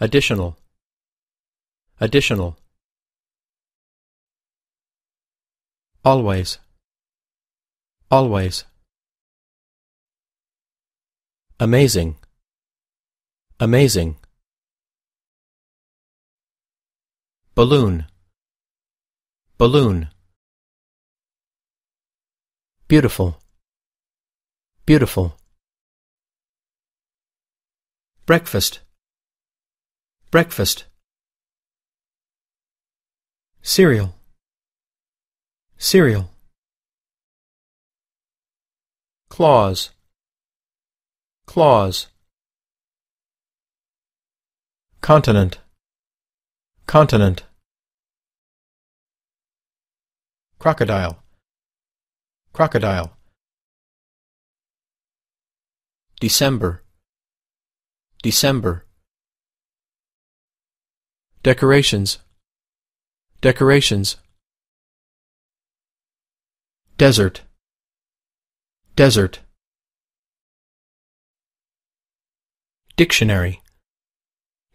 additional additional always always amazing amazing balloon balloon beautiful beautiful breakfast Breakfast. Cereal. Cereal. Clause. Claws. Continent. Continent. Crocodile. Crocodile. December. December. Decorations Decorations Desert Desert Dictionary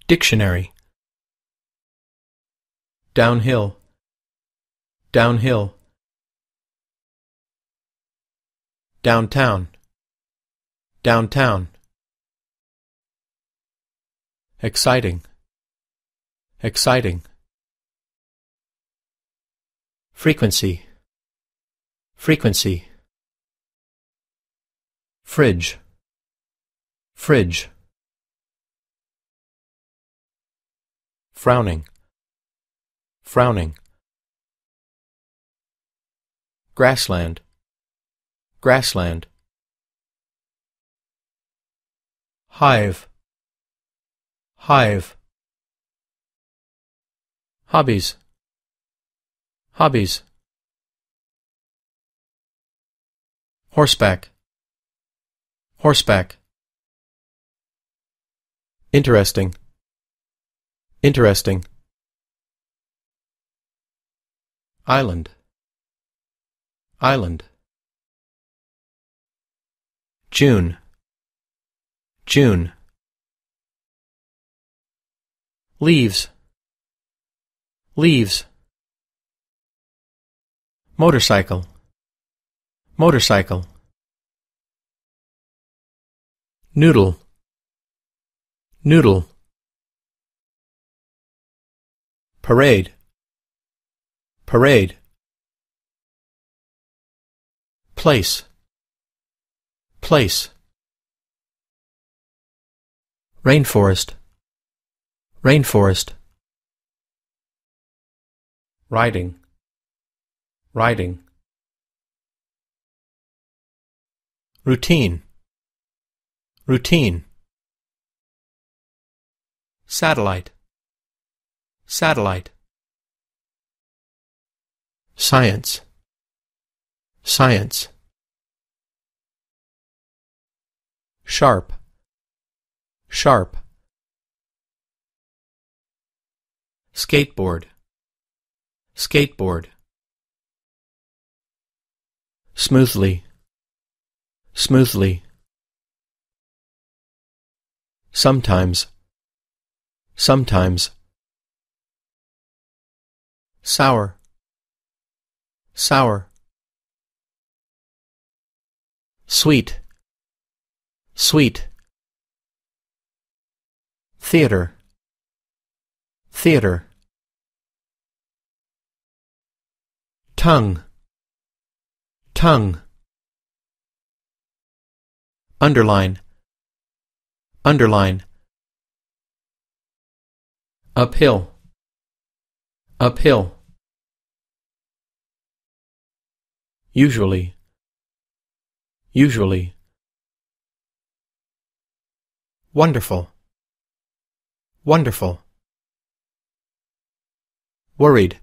Dictionary Downhill Downhill Downtown Downtown Exciting Exciting. Frequency. Frequency. Fridge. Fridge. Frowning. Frowning. Grassland. Grassland. Hive. Hive. Hobbies Hobbies Horseback Horseback Interesting Interesting Island Island June June Leaves leaves motorcycle motorcycle noodle noodle parade parade place place rainforest rainforest Writing. Writing. routine routine satellite satellite science science sharp sharp skateboard Skateboard Smoothly Smoothly Sometimes Sometimes Sour Sour Sweet Sweet Theater Theater tongue tongue underline underline uphill uphill usually usually wonderful wonderful worried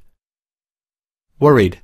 worried